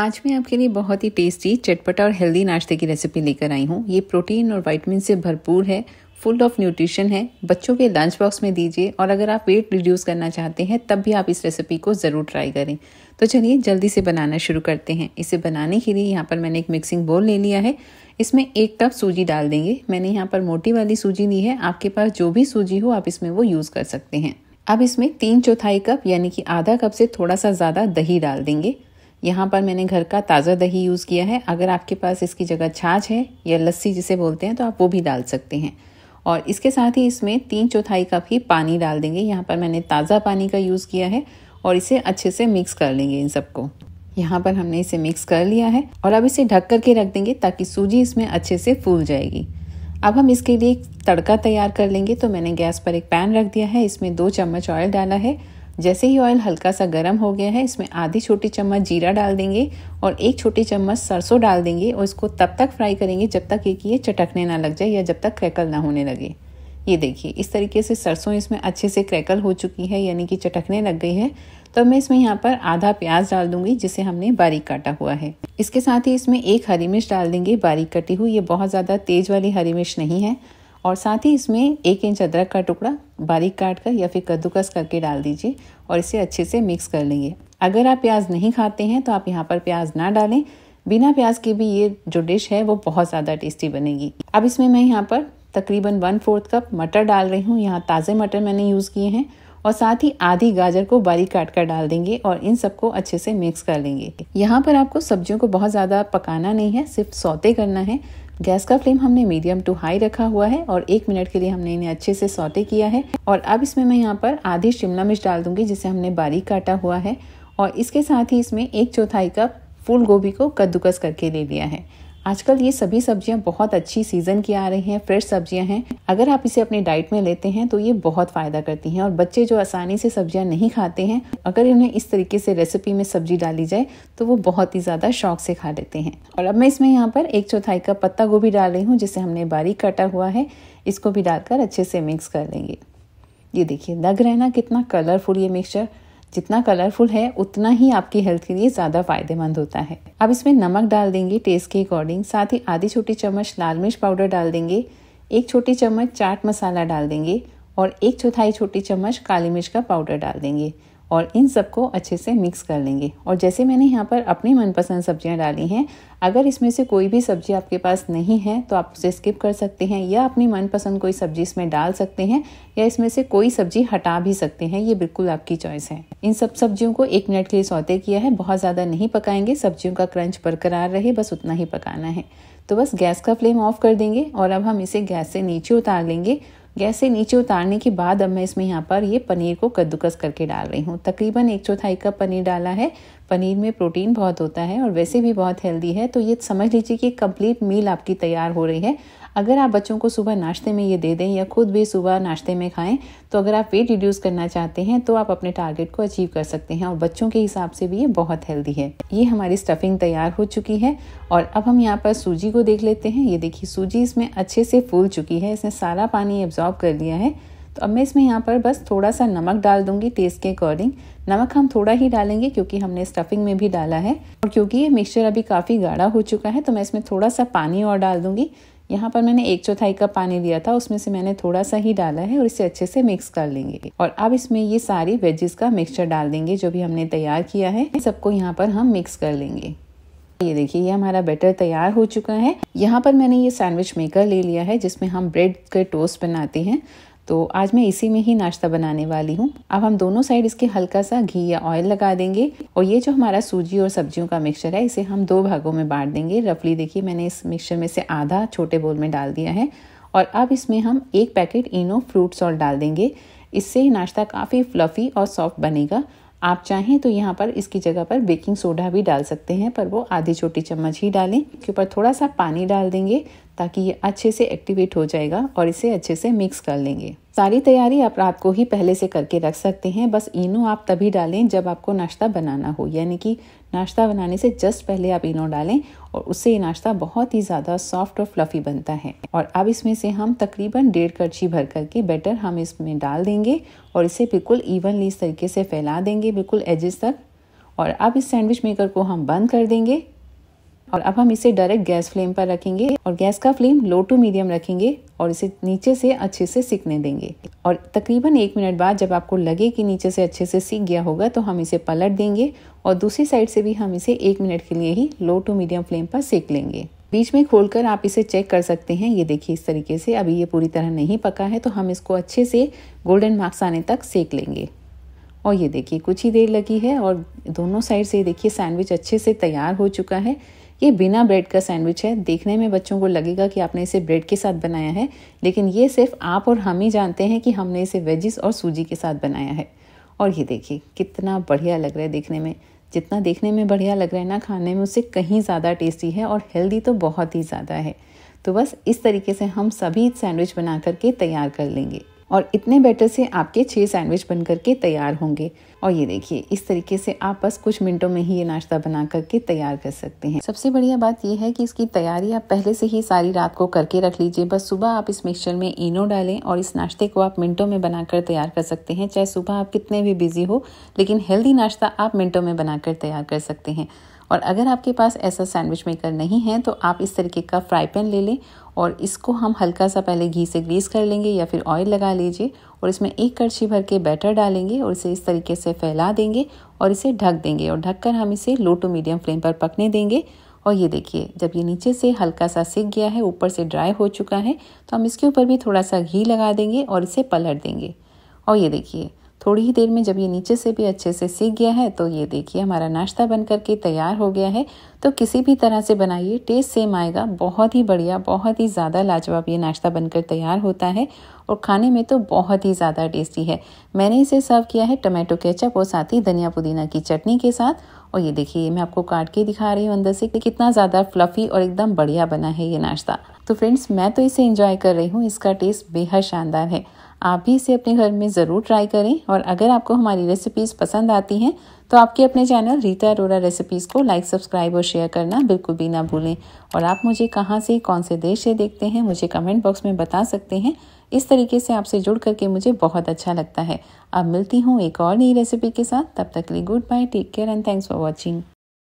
आज मैं आपके लिए बहुत ही टेस्टी चटपटा और हेल्दी नाश्ते की रेसिपी लेकर आई हूँ ये प्रोटीन और वाइटमिन से भरपूर है फुल ऑफ न्यूट्रिशन है बच्चों के लंच बॉक्स में दीजिए और अगर आप वेट रिड्यूस करना चाहते हैं तब भी आप इस रेसिपी को ज़रूर ट्राई करें तो चलिए जल्दी से बनाना शुरू करते हैं इसे बनाने के लिए यहाँ पर मैंने एक मिक्सिंग बोल ले लिया है इसमें एक कप सूजी डाल देंगे मैंने यहाँ पर मोटी वाली सूजी ली है आपके पास जो भी सूजी हो आप इसमें वो यूज़ कर सकते हैं अब इसमें तीन चौथाई कप यानी कि आधा कप से थोड़ा सा ज़्यादा दही डाल देंगे यहाँ पर मैंने घर का ताज़ा दही यूज़ किया है अगर आपके पास इसकी जगह छाछ है या लस्सी जिसे बोलते हैं तो आप वो भी डाल सकते हैं और इसके साथ ही इसमें तीन चौथाई कप ही पानी डाल देंगे यहाँ पर मैंने ताज़ा पानी का यूज़ किया है और इसे अच्छे से मिक्स कर लेंगे इन सबको यहाँ पर हमने इसे मिक्स कर लिया है और अब इसे ढक करके रख देंगे ताकि सूजी इसमें अच्छे से फूल जाएगी अब हम इसके लिए एक तड़का तैयार कर लेंगे तो मैंने गैस पर एक पैन रख दिया है इसमें दो चम्मच ऑयल डाला है जैसे ही ऑयल हल्का सा गर्म हो गया है इसमें आधी छोटी चम्मच जीरा डाल देंगे और एक छोटी चम्मच सरसों डाल देंगे और इसको तब तक फ्राई करेंगे जब तक एक ये चटकने ना लग जाए या जब तक क्रैकल ना होने लगे ये देखिए इस तरीके से सरसों इसमें अच्छे से क्रैकल हो चुकी है यानी कि चटकने लग गई है तो मैं इसमें यहाँ पर आधा प्याज डाल दूंगी जिसे हमने बारीक काटा हुआ है इसके साथ ही इसमें एक हरी मिर्च डाल देंगे बारीक कटी हुई ये बहुत ज़्यादा तेज वाली हरी मिर्च नहीं है और साथ ही इसमें एक इंच अदरक का टुकड़ा बारीक काट कर या फिर कद्दूकस करके डाल दीजिए और इसे अच्छे से मिक्स कर लेंगे अगर आप प्याज नहीं खाते हैं तो आप यहाँ पर प्याज ना डालें बिना प्याज के भी ये जो डिश है वो बहुत ज़्यादा टेस्टी बनेगी अब इसमें मैं यहाँ पर तकरीबन वन फोर्थ कप मटर डाल रही हूँ यहाँ ताज़े मटर मैंने यूज़ किए हैं और साथ ही आधी गाजर को बारीक काट कर डाल देंगे और इन सबको अच्छे से मिक्स कर लेंगे यहाँ पर आपको सब्जियों को बहुत ज़्यादा पकाना नहीं है सिर्फ सौते करना है गैस का फ्लेम हमने मीडियम टू हाई रखा हुआ है और एक मिनट के लिए हमने इन्हें अच्छे से सौटे किया है और अब इसमें मैं यहाँ पर आधी शिमला मिर्च डाल दूंगी जिसे हमने बारीक काटा हुआ है और इसके साथ ही इसमें एक चौथाई कप फूल गोभी को कद्दूकस करके ले लिया है आजकल ये सभी सब्जियां बहुत अच्छी सीजन की आ रही हैं फ्रेश सब्जियां हैं अगर आप इसे अपनी डाइट में लेते हैं तो ये बहुत फ़ायदा करती हैं और बच्चे जो आसानी से सब्जियां नहीं खाते हैं अगर इन्हें इस तरीके से रेसिपी में सब्जी डाली जाए तो वो बहुत ही ज़्यादा शौक से खा लेते हैं और अब मैं इसमें यहाँ पर एक चौथाई कप पत्ता गोभी डाल रही हूँ जिसे हमने बारीक काटा हुआ है इसको भी डालकर अच्छे से मिक्स कर लेंगे ये देखिए लग रहे ना कितना कलरफुल ये मिक्सचर जितना कलरफुल है उतना ही आपकी हेल्थ के लिए ज़्यादा फायदेमंद होता है अब इसमें नमक डाल देंगे टेस्ट के अकॉर्डिंग साथ ही आधी छोटी चम्मच लाल मिर्च पाउडर डाल देंगे एक छोटी चम्मच चाट मसाला डाल देंगे और एक चौथाई छोटी चम्मच काली मिर्च का पाउडर डाल देंगे और इन सबको अच्छे से मिक्स कर लेंगे और जैसे मैंने यहाँ पर अपनी मनपसंद सब्जियाँ डाली हैं अगर इसमें से कोई भी सब्जी आपके पास नहीं है तो आप उसे स्किप कर सकते हैं या अपनी मनपसंद कोई सब्जी इसमें डाल सकते हैं या इसमें से कोई सब्जी हटा भी सकते हैं ये बिल्कुल आपकी चॉइस है इन सब सब्जियों को एक मिनट के लिए सौते किया है बहुत ज़्यादा नहीं पकाएंगे सब्जियों का क्रंच बरकरार रहे बस उतना ही पकाना है तो बस गैस का फ्लेम ऑफ कर देंगे और अब हम इसे गैस से नीचे उतार लेंगे गैस से नीचे उतारने के बाद अब मैं इसमें यहाँ पर ये पनीर को कद्दूकस करके डाल रही हूँ तकरीबन एक चौथाई कप पनीर डाला है पनीर में प्रोटीन बहुत होता है और वैसे भी बहुत हेल्दी है तो ये समझ लीजिए कि कंप्लीट मील आपकी तैयार हो रही है अगर आप बच्चों को सुबह नाश्ते में ये दे दें या खुद भी सुबह नाश्ते में खाएं तो अगर आप वेट रिड्यूस करना चाहते हैं तो आप अपने टारगेट को अचीव कर सकते हैं और बच्चों के हिसाब से भी ये बहुत हेल्दी है ये हमारी स्टफिंग तैयार हो चुकी है और अब हम यहाँ पर सूजी को देख लेते हैं ये देखिए सूजी इसमें अच्छे से फूल चुकी है इसने सारा पानी एब्जॉर्ब कर लिया है तो अब मैं इसमें यहाँ पर बस थोड़ा सा नमक डाल दूंगी टेस्ट के अकॉर्डिंग नमक हम थोड़ा ही डालेंगे क्योंकि हमने स्टफिंग में भी डाला है और क्योंकि ये मिक्सचर अभी काफ़ी गाढ़ा हो चुका है तो मैं इसमें थोड़ा सा पानी और डाल दूंगी यहाँ पर मैंने एक चौथाई कप पानी दिया था उसमें से मैंने थोड़ा सा ही डाला है और इसे अच्छे से मिक्स कर लेंगे और अब इसमें ये सारी वेजेस का मिक्सचर डाल देंगे जो भी हमने तैयार किया है सबको यहाँ पर हम मिक्स कर लेंगे ये देखिए ये हमारा बैटर तैयार हो चुका है यहाँ पर मैंने ये सैंडविच मेकर ले लिया है जिसमें हम ब्रेड के टोस्ट बनाते हैं तो आज मैं इसी में ही नाश्ता बनाने वाली हूँ अब हम दोनों साइड इसके हल्का सा घी या ऑयल लगा देंगे और ये जो हमारा सूजी और सब्जियों का मिक्सचर है इसे हम दो भागों में बांट देंगे रफली देखिए मैंने इस मिक्सचर में से आधा छोटे बोल में डाल दिया है और अब इसमें हम एक पैकेट इनो फ्रूट सॉल्ट डाल देंगे इससे नाश्ता काफ़ी फ्लफ़ी और सॉफ्ट बनेगा आप चाहें तो यहाँ पर इसकी जगह पर बेकिंग सोडा भी डाल सकते हैं पर वो आधी छोटी चम्मच ही डालें इसके ऊपर थोड़ा सा पानी डाल देंगे ताकि ये अच्छे से एक्टिवेट हो जाएगा और इसे अच्छे से मिक्स कर लेंगे सारी तैयारी आप रात को ही पहले से करके रख सकते हैं बस इनो आप तभी डालें जब आपको नाश्ता बनाना हो यानी कि नाश्ता बनाने से जस्ट पहले आप इनो डालें और उससे ये नाश्ता बहुत ही ज़्यादा सॉफ्ट और फ्लफ़ी बनता है और अब इसमें से हम तकरीबन डेढ़ करछी भर करके बैटर हम इसमें डाल देंगे और इसे बिल्कुल इवनली इस तरीके से फैला देंगे बिल्कुल एजेस तक और अब इस सैंडविच मेकर को हम बंद कर देंगे और अब हम इसे डायरेक्ट गैस फ्लेम पर रखेंगे और गैस का फ्लेम लो टू मीडियम रखेंगे और इसे नीचे से अच्छे से सीखने देंगे और तकरीबन एक मिनट बाद जब आपको लगे कि नीचे से अच्छे से सीख गया होगा तो हम इसे पलट देंगे और दूसरी साइड से भी हम इसे एक मिनट के लिए ही लो टू मीडियम फ्लेम पर सेक लेंगे बीच में खोलकर आप इसे चेक कर सकते हैं ये देखिए इस तरीके से अभी ये पूरी तरह नहीं पका है तो हम इसको अच्छे से गोल्डन मार्क्स आने तक सेक लेंगे और ये देखिए कुछ ही देर लगी है और दोनों साइड से देखिए सैंडविच अच्छे से तैयार हो चुका है ये बिना ब्रेड का सैंडविच है देखने में बच्चों को लगेगा कि आपने इसे ब्रेड के साथ बनाया है लेकिन ये सिर्फ आप और हम ही जानते हैं कि हमने इसे वेजिस और सूजी के साथ बनाया है और ये देखिए कितना बढ़िया लग रहा है देखने में जितना देखने में बढ़िया लग रहा है ना खाने में उससे कहीं ज़्यादा टेस्टी है और हेल्दी तो बहुत ही ज़्यादा है तो बस इस तरीके से हम सभी सैंडविच बना करके तैयार कर लेंगे और इतने बैटर से आपके छः सैंडविच बन करके तैयार होंगे और ये देखिए इस तरीके से आप बस कुछ मिनटों में ही ये नाश्ता बना करके तैयार कर सकते हैं सबसे बढ़िया बात यह है कि इसकी तैयारी आप पहले से ही सारी रात को करके रख लीजिए बस सुबह आप इस मिक्सचर में इनो डालें और इस नाश्ते को आप मिनटों में बनाकर तैयार कर सकते हैं चाहे सुबह आप कितने भी बिजी हो लेकिन हेल्दी नाश्ता आप मिनटों में बनाकर तैयार कर सकते हैं और अगर आपके पास ऐसा सैंडविच मेकर नहीं है तो आप इस तरीके का फ्राई पैन ले लें और इसको हम हल्का सा पहले घी से ग्रीस कर लेंगे या फिर ऑयल लगा लीजिए और इसमें एक कड़छी भर के बैटर डालेंगे और इसे इस तरीके से फैला देंगे और इसे ढक देंगे और ढककर हम इसे लो टू मीडियम फ्लेम पर पकने देंगे और ये देखिए जब ये नीचे से हल्का सा सिक गया है ऊपर से ड्राई हो चुका है तो हम इसके ऊपर भी थोड़ा सा घी लगा देंगे और इसे पलट देंगे और ये देखिए थोड़ी ही देर में जब ये नीचे से भी अच्छे से सीख गया है तो ये देखिए हमारा नाश्ता बन करके तैयार हो गया है तो किसी भी तरह से बनाइए टेस्ट सेम आएगा बहुत ही बढ़िया बहुत ही ज़्यादा लाजवाब ये नाश्ता बनकर तैयार होता है और खाने में तो बहुत ही ज़्यादा टेस्टी है मैंने इसे सर्व किया है टमाटो केचप और साथ ही धनिया पुदीना की चटनी के साथ और ये देखिए मैं आपको काट के दिखा रही हूँ अंदर से कितना ज़्यादा फ्लफ़ी और एकदम बढ़िया बना है ये नाश्ता तो फ्रेंड्स मैं तो इसे इंजॉय कर रही हूँ इसका टेस्ट बेहद शानदार है आप भी इसे अपने घर में ज़रूर ट्राई करें और अगर आपको हमारी रेसिपीज़ पसंद आती हैं तो आपके अपने चैनल रीता अरोरा रेसिपीज़ को लाइक सब्सक्राइब और शेयर करना बिल्कुल भी ना भूलें और आप मुझे कहाँ से कौन से देश से देखते हैं मुझे कमेंट बॉक्स में बता सकते हैं इस तरीके से आपसे जुड़ करके मुझे बहुत अच्छा लगता है अब मिलती हूँ एक और नई रेसिपी के साथ तब तक लिए goodbye take care and thanks for watching